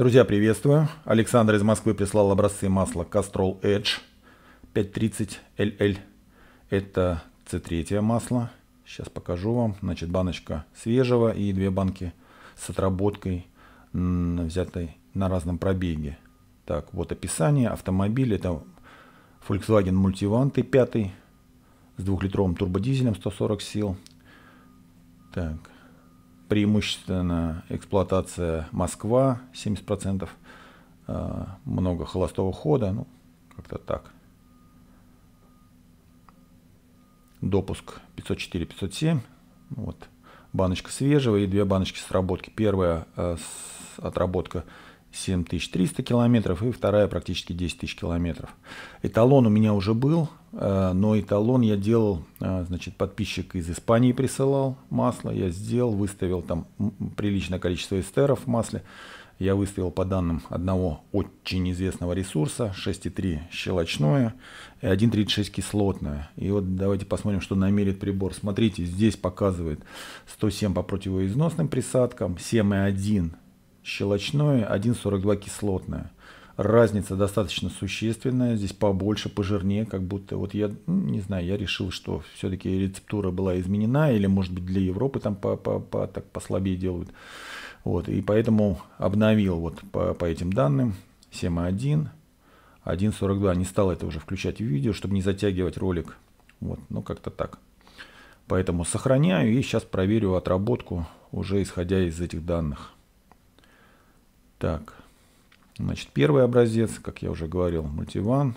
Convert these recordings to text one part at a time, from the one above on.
Друзья, приветствую. Александр из Москвы прислал образцы масла Castrol Edge 530 LL. Это C3 масло. Сейчас покажу вам. Значит, баночка свежего и две банки с отработкой, взятой на разном пробеге. Так, вот описание. Автомобиль это Volkswagen Multivan T5 с двухлитровым турбодизелем 140 сил. Так, преимущественно эксплуатация Москва 70%, э, много холостого хода, ну, как-то так. Допуск 504-507, ну вот, баночка свежего и две баночки сработки. Первая э, с, отработка – 7300 километров и вторая практически 10 тысяч километров. Эталон у меня уже был, э, но эталон я делал, э, значит, подписчик из Испании присылал масло, я сделал, выставил там приличное количество эстеров в масле, я выставил по данным одного очень известного ресурса 6,3 щелочное и 1,36 кислотное. И вот давайте посмотрим, что намерит прибор. Смотрите, здесь показывает 107 по противоизносным присадкам, 7,1 щелочное, 1,42 кислотное. Разница достаточно существенная, здесь побольше, пожирнее, как будто вот я, ну, не знаю, я решил, что все-таки рецептура была изменена, или может быть для Европы там по, по, по, так послабее делают. Вот, и поэтому обновил вот по, по этим данным 7.1, 1.42, не стал это уже включать в видео, чтобы не затягивать ролик. Вот, ну как-то так. Поэтому сохраняю и сейчас проверю отработку уже исходя из этих данных. Так, значит, первый образец, как я уже говорил, мультиван,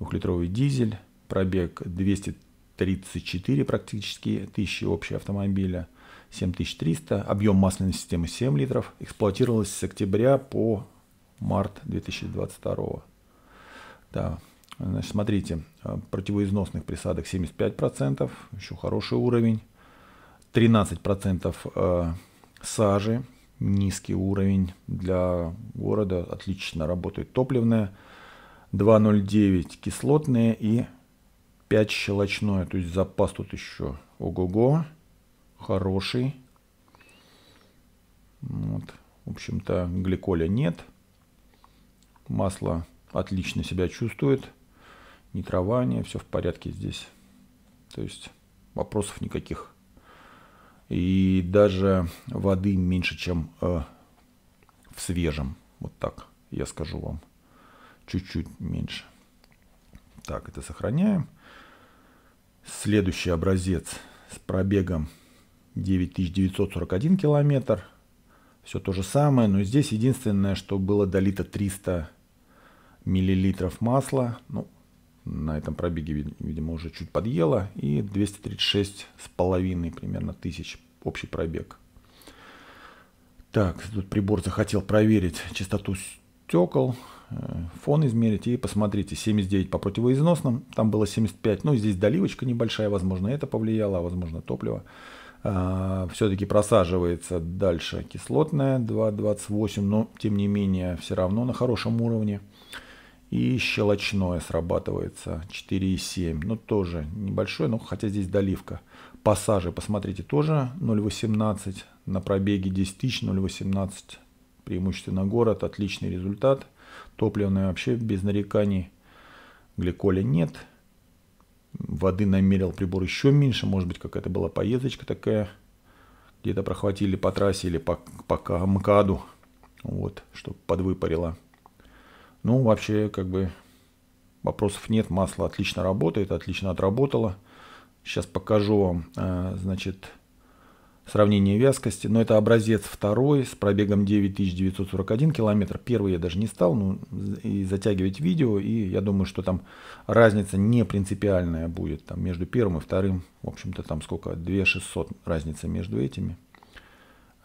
двухлитровый дизель, пробег 234 практически, тысячи общего автомобиля, 7300, объем масляной системы 7 литров, эксплуатировалось с октября по март 2022. Да, значит, смотрите, э, противоизносных присадок 75%, еще хороший уровень, 13% э, сажи, низкий уровень для города. Отлично работает топливное. 2,09 кислотное и 5 щелочное. То есть запас тут еще ого-го. Хороший. Вот. В общем-то, гликоля нет. Масло отлично себя чувствует. Нитрование, все в порядке здесь. То есть вопросов никаких. И даже воды меньше, чем э, в свежем. Вот так я скажу вам. Чуть-чуть меньше. Так, это сохраняем. Следующий образец с пробегом 9941 километр. Все то же самое, но здесь единственное, что было долито 300 миллилитров масла. Ну, на этом пробеге, видимо, уже чуть подъела. И 236 с половиной примерно тысяч общий пробег. Так, тут прибор захотел проверить частоту стекол, э, фон измерить и посмотрите, 79 по противоизносным, там было 75, ну здесь доливочка небольшая, возможно это повлияло, а возможно топливо. А, Все-таки просаживается дальше кислотная 2,28, но тем не менее все равно на хорошем уровне. И щелочное срабатывается 4,7. Ну, тоже небольшое, но хотя здесь доливка. Пассажи, посмотрите, тоже 0,18. На пробеге 10 тысяч 0,18. Преимущественно город. Отличный результат. Топливное вообще без нареканий. Гликоля нет. Воды намерил прибор еще меньше. Может быть, какая-то была поездочка такая. Где-то прохватили по трассе или по, по МКАДу. Вот, чтобы подвыпарило. Ну, вообще, как бы, вопросов нет. Масло отлично работает, отлично отработало. Сейчас покажу вам, э, значит, сравнение вязкости. Но это образец второй с пробегом 9941 километр. Первый я даже не стал ну, и затягивать видео. И я думаю, что там разница не принципиальная будет. Там между первым и вторым, в общем-то, там сколько? 2600 разница между этими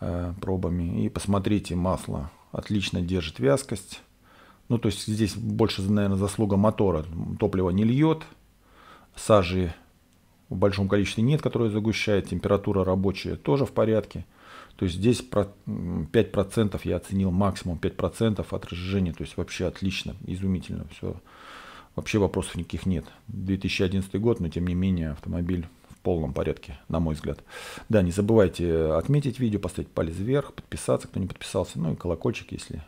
э, пробами. И посмотрите, масло отлично держит вязкость. Ну, то есть здесь больше, наверное, заслуга мотора. Топливо не льет, сажи в большом количестве нет, которое загущает, температура рабочая тоже в порядке. То есть здесь 5% я оценил максимум 5% от разжижения. То есть вообще отлично, изумительно все. Вообще вопросов никаких нет. 2011 год, но тем не менее автомобиль в полном порядке, на мой взгляд. Да, не забывайте отметить видео, поставить палец вверх, подписаться, кто не подписался, ну и колокольчик, если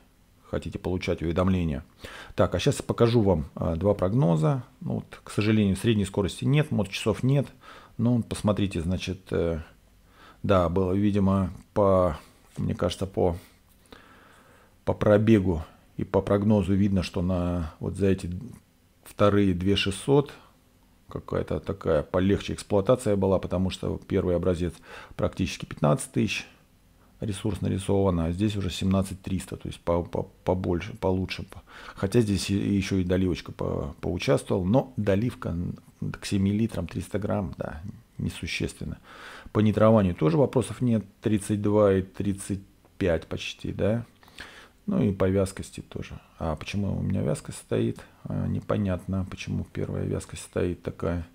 хотите получать уведомления. Так, а сейчас покажу вам а, два прогноза. Ну, вот, к сожалению, средней скорости нет, мод часов нет. Но ну, посмотрите, значит, э, да, было, видимо, по, мне кажется, по, по пробегу и по прогнозу видно, что на вот за эти вторые 2600 какая-то такая полегче эксплуатация была, потому что первый образец практически 15 тысяч, ресурс нарисовано, а здесь уже 17300, то есть по, по, побольше, получше. Хотя здесь еще и доливочка по, поучаствовал, но доливка к 7 литрам 300 грамм, да, несущественно. По нитрованию тоже вопросов нет, 32 и 35 почти, да. Ну и по вязкости тоже. А почему у меня вязкость стоит? А, непонятно, почему первая вязкость стоит такая.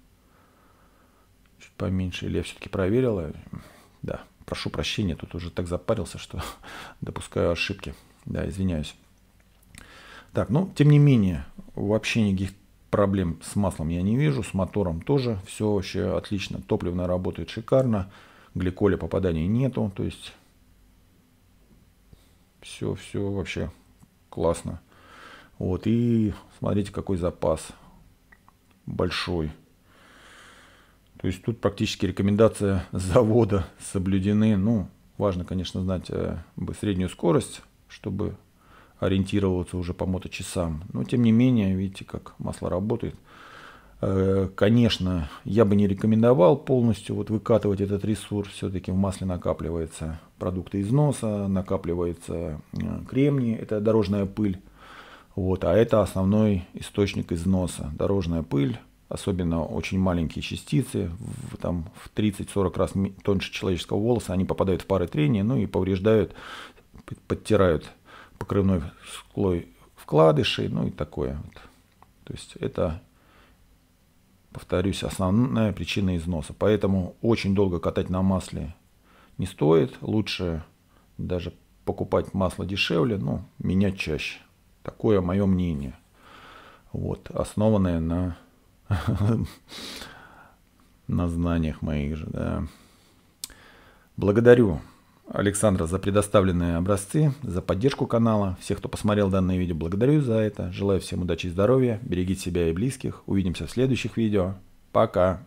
Чуть поменьше, или я все-таки проверил Да, прошу прощения, тут уже так запарился, что допускаю ошибки. Да, извиняюсь. Так, ну, тем не менее, вообще никаких проблем с маслом я не вижу, с мотором тоже все вообще отлично. Топливно работает шикарно, гликоля попаданий нету, то есть все, все вообще классно. Вот, и смотрите, какой запас большой. То есть тут практически рекомендация завода соблюдены. Ну, важно, конечно, знать э, среднюю скорость, чтобы ориентироваться уже по моточасам. Но, тем не менее, видите, как масло работает. Э, конечно, я бы не рекомендовал полностью вот выкатывать этот ресурс. Все-таки в масле накапливается продукты износа, накапливается э, кремний, это дорожная пыль. Вот, а это основной источник износа. Дорожная пыль, особенно очень маленькие частицы, в, там, в 30-40 раз тоньше человеческого волоса, они попадают в пары трения, ну и повреждают, подтирают покрывной слой вкладышей, ну и такое. Вот. То есть это, повторюсь, основная причина износа. Поэтому очень долго катать на масле не стоит. Лучше даже покупать масло дешевле, но ну, менять чаще. Такое мое мнение. Вот, основанное на на знаниях моих же, да. Благодарю Александра за предоставленные образцы, за поддержку канала. Всех, кто посмотрел данное видео, благодарю за это. Желаю всем удачи и здоровья. Берегите себя и близких. Увидимся в следующих видео. Пока.